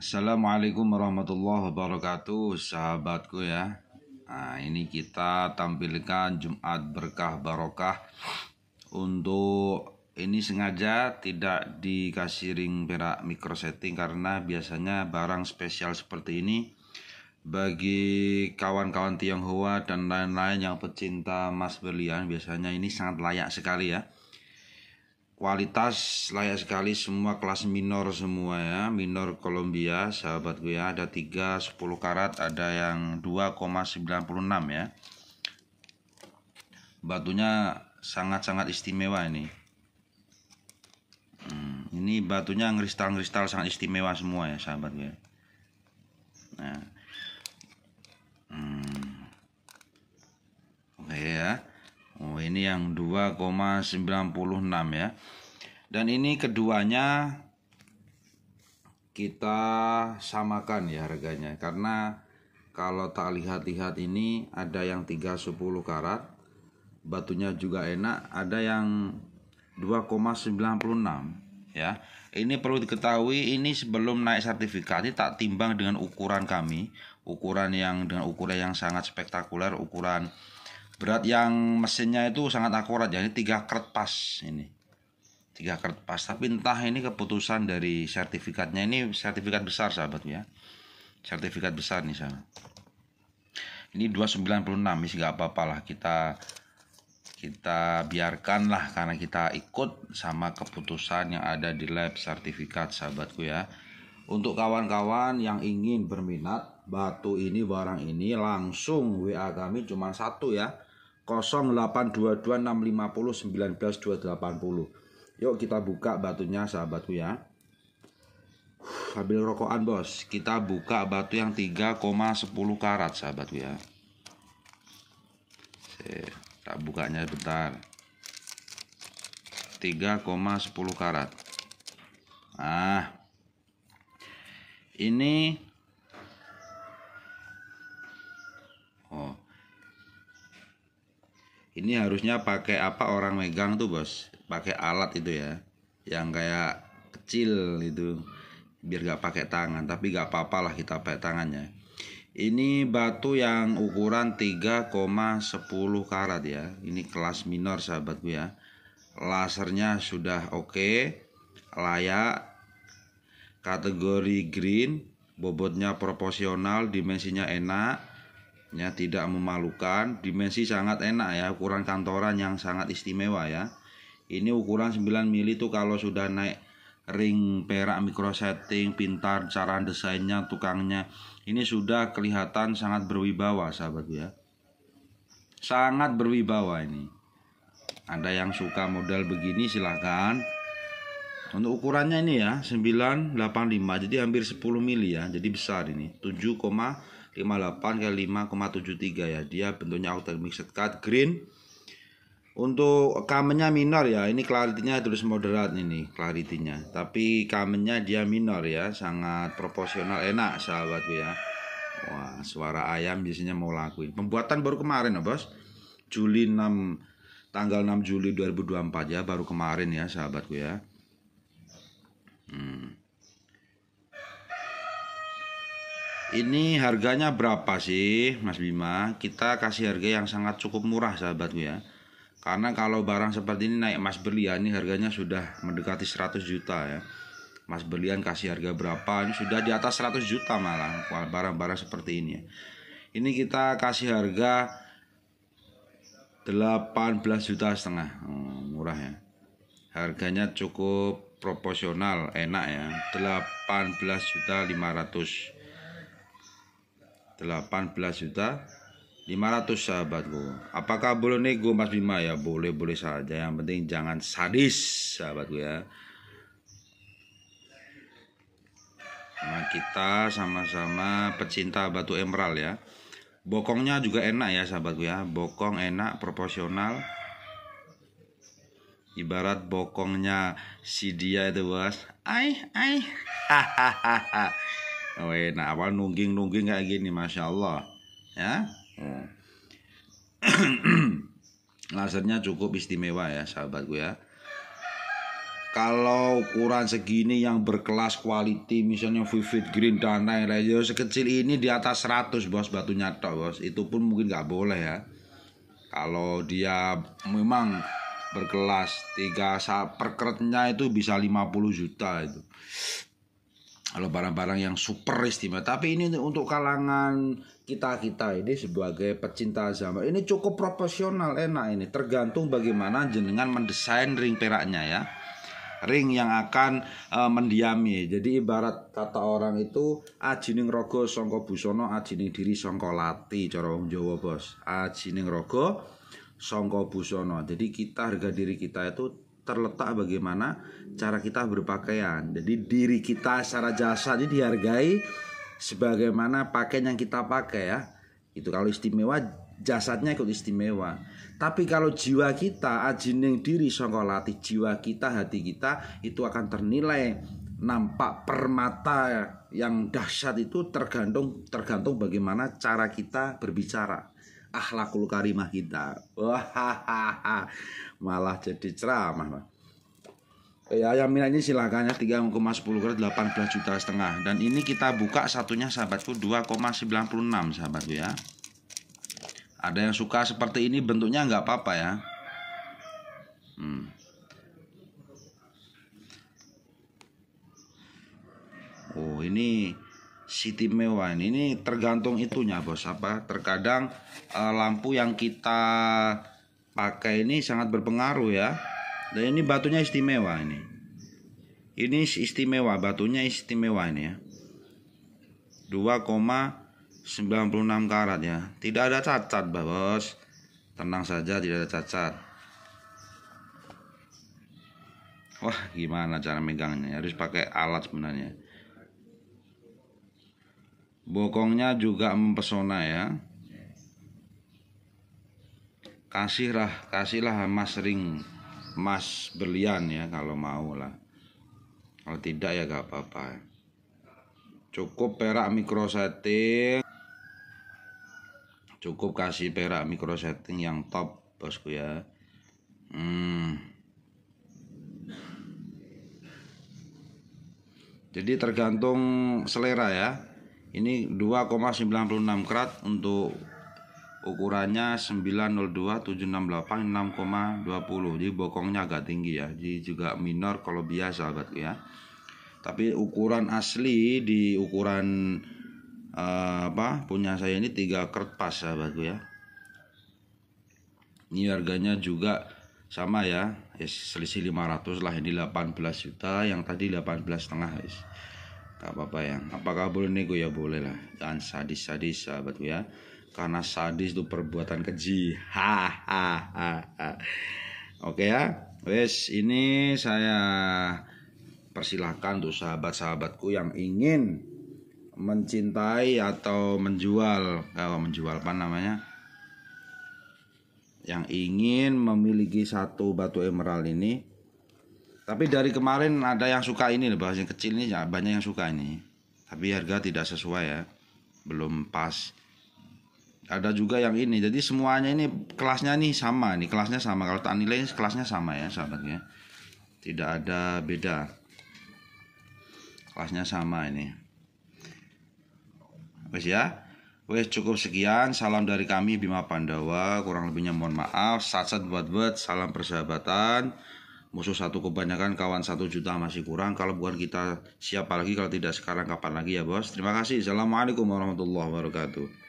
Assalamualaikum warahmatullahi wabarakatuh sahabatku ya Nah ini kita tampilkan Jumat Berkah Barokah Untuk ini sengaja tidak dikasih ring perak micro setting Karena biasanya barang spesial seperti ini Bagi kawan-kawan Tionghoa dan lain-lain yang pecinta emas berlian Biasanya ini sangat layak sekali ya kualitas layak sekali semua kelas minor semua ya minor Kolombia sahabatku ya ada 3 10 karat ada yang 2,96 ya batunya sangat-sangat istimewa ini hmm, ini batunya kristal-kristal sangat istimewa semua ya sahabatku ya nah hmm. Oh, ini yang 2,96 ya. Dan ini keduanya kita samakan ya harganya karena kalau tak lihat-lihat ini ada yang 310 karat batunya juga enak ada yang 2,96 ya ini perlu diketahui ini sebelum naik sertifikat ini tak timbang dengan ukuran kami ukuran yang dengan ukuran yang sangat spektakuler ukuran berat yang mesinnya itu sangat akurat jadi ya. tiga kertas pas ini tiga kertas pas tapi entah ini keputusan dari sertifikatnya ini sertifikat besar sahabat ya sertifikat besar nih sahabat ini 296 ini nggak apa-apalah kita kita biarkanlah karena kita ikut sama keputusan yang ada di lab sertifikat sahabatku ya untuk kawan-kawan yang ingin berminat batu ini barang ini langsung WA kami cuma satu ya 082265019280. Yuk kita buka batunya sahabatku ya. Ambil rokokan bos, kita buka batu yang 3,10 karat sahabatku ya. Eh, tak bukanya bentar. 3,10 karat. Ah, ini ini harusnya pakai apa orang megang tuh bos pakai alat itu ya yang kayak kecil itu biar gak pakai tangan tapi gak apa-apa lah kita pakai tangannya ini batu yang ukuran 3,10 karat ya ini kelas minor sahabatku ya lasernya sudah oke okay, layak kategori green bobotnya proporsional dimensinya enak ya tidak memalukan dimensi sangat enak ya ukuran kantoran yang sangat istimewa ya ini ukuran 9 mili itu kalau sudah naik ring perak micro setting pintar cara desainnya tukangnya ini sudah kelihatan sangat berwibawa sahabat ya sangat berwibawa ini Ada yang suka model begini silahkan untuk ukurannya ini ya 985 jadi hampir 10 mili ya jadi besar ini 7,5 58 kali 5,73 ya dia bentuknya outer mixed cut green untuk kamennya minor ya ini klaritinya terus tulis moderat ini klaritinya tapi kamennya dia minor ya sangat proporsional enak sahabatku ya wah suara ayam biasanya mau lakuin pembuatan baru kemarin ya bos Juli 6 tanggal 6 Juli 2024 ya baru kemarin ya sahabatku ya hmm. Ini harganya berapa sih Mas Bima? Kita kasih harga yang sangat cukup murah sahabatku ya. Karena kalau barang seperti ini naik Mas berlian ini harganya sudah mendekati 100 juta ya. Mas berlian kasih harga berapa? Ini sudah di atas 100 juta malah barang-barang seperti ini ya. Ini kita kasih harga 18 juta setengah. Hmm, murah ya. Harganya cukup proporsional, enak ya. 18 juta 500 18 juta 500 sahabatku apakah boleh nego Mas Bima ya boleh boleh saja yang penting jangan sadis sahabatku ya nah kita sama-sama pecinta batu emerald ya bokongnya juga enak ya sahabatku ya bokong enak proporsional ibarat bokongnya si dia itu bos ai ai hahaha Oh, nah awal nungging nungging kayak gini, masya Allah, ya. Hmm. Lasernya cukup istimewa ya, sahabatku ya. Kalau ukuran segini yang berkelas quality misalnya vivid green dan lain-lain ya, sekecil ini di atas 100 bos batunya toh bos itu pun mungkin nggak boleh ya kalau dia memang berkelas tiga perkeretnya itu bisa 50 juta itu kalau barang-barang yang super istimewa tapi ini untuk kalangan kita kita ini sebagai pecinta zaman ini cukup proporsional enak ini tergantung bagaimana jenengan mendesain ring peraknya ya ring yang akan e, mendiami jadi ibarat kata orang itu ajining rogo songko busono ajining diri songko lati cara wong Jawa bos ajining rogo songko busono jadi kita harga diri kita itu terletak bagaimana cara kita berpakaian. Jadi diri kita secara jasa ini dihargai sebagaimana pakaian yang kita pakai ya. Itu kalau istimewa jasadnya ikut istimewa. Tapi kalau jiwa kita ajining diri sangka latih jiwa kita hati kita itu akan ternilai nampak permata yang dahsyat itu tergantung tergantung bagaimana cara kita berbicara akhlakul karimah kita. Wah, malah jadi ceramah. Ya, yang mila ini silakan ya 3,10 gram 18 juta setengah dan ini kita buka satunya sahabatku 2,96 sahabatku ya. Ada yang suka seperti ini bentuknya nggak apa-apa ya. Hmm. Oh ini City mewah ini tergantung itunya bos apa terkadang e, lampu yang kita pakai ini sangat berpengaruh ya dan ini batunya istimewa ini ini istimewa batunya istimewa ini ya 2,96 karat ya tidak ada cacat bos tenang saja tidak ada cacat wah gimana cara megangnya harus pakai alat sebenarnya Bokongnya juga mempesona ya. Kasihlah, kasihlah emas ring, emas berlian ya kalau mau lah. Kalau tidak ya gak apa-apa. Cukup perak micro setting. Cukup kasih perak micro setting yang top bosku ya. Hmm. Jadi tergantung selera ya ini 2,96 krat untuk ukurannya 902768 6,20 jadi bokongnya agak tinggi ya jadi juga minor kalau biasa sahabat ya tapi ukuran asli di ukuran uh, apa punya saya ini 3 kertas sahabatku ya, ya ini harganya juga sama ya, ya selisih 500 lah ini 18 juta yang tadi 18 setengah guys Gak apa-apa ya. Apakah boleh nego ya boleh lah. Jangan sadis-sadis sahabatku ya. Karena sadis itu perbuatan keji. Ha ha ha. ha. Oke ya. Wes ini saya persilahkan untuk sahabat-sahabatku yang ingin mencintai atau menjual kalau menjual apa namanya yang ingin memiliki satu batu emerald ini tapi dari kemarin ada yang suka ini loh bahasa yang kecil ini ya, banyak yang suka ini. Tapi harga tidak sesuai ya. Belum pas. Ada juga yang ini. Jadi semuanya ini kelasnya nih sama nih, kelasnya sama. Kalau tak nilai kelasnya sama ya, sahabat ya. Tidak ada beda. Kelasnya sama ini. Wes ya. Wes cukup sekian. Salam dari kami Bima Pandawa. Kurang lebihnya mohon maaf. Sat-sat buat buat. Salam persahabatan musuh satu kebanyakan kawan satu juta masih kurang kalau bukan kita siapa lagi kalau tidak sekarang kapan lagi ya bos terima kasih assalamualaikum warahmatullahi wabarakatuh